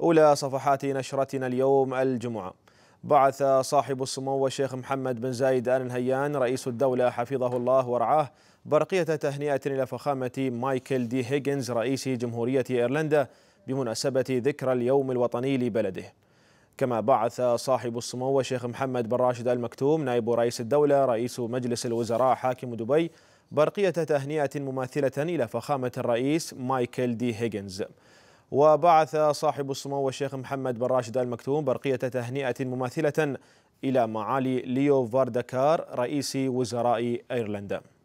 أولى صفحات نشرتنا اليوم الجمعة بعث صاحب السمو الشيخ محمد بن زايد آل نهيان رئيس الدولة حفظه الله ورعاه برقية تهنئة إلى فخامة مايكل دي هيجنز رئيس جمهورية إيرلندا بمناسبة ذكرى اليوم الوطني لبلده كما بعث صاحب السمو الشيخ محمد بن راشد المكتوم نائب رئيس الدولة رئيس مجلس الوزراء حاكم دبي برقية تهنئة مماثلة إلى فخامة الرئيس مايكل دي هيجنز وبعث صاحب السمو الشيخ محمد بن راشد آل مكتوم برقية تهنئة مماثلة إلى معالي ليو فاردكار رئيس وزراء أيرلندا